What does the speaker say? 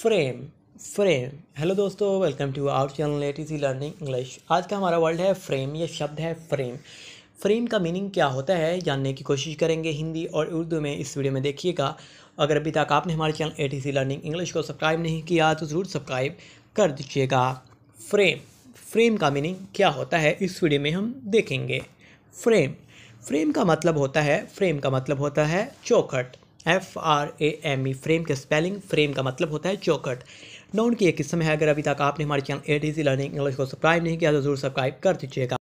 frame frame hello दोस्तों welcome to our channel A T C learning English आज का हमारा वर्ल्ड है फ्रेम यह शब्द है फ्रेम फ्रेम का मीनिंग क्या होता है जानने की कोशिश करेंगे हिंदी और उर्दू में इस वीडियो में देखिएगा अगर अभी तक आपने हमारे channel A T C learning English को सब्सक्राइब नहीं किया तो ज़रूर सब्सक्राइब कर दीजिएगा फ्रेम फ्रेम का मीनिंग क्या होता है इस वीडियो में हम देखेंगे फ्रेम फ्रेम का मतलब होता है फ्रेम का मतलब होता है चौखट F R A M E frame के स्पेलिंग फ्रेम का मतलब होता है चौकट नोट की एक किस्म है अगर अभी तक आपने हमारे channel A D C learning English को सब्सक्राइब नहीं किया तो जरूर सब्सक्राइब कर दीजिएगा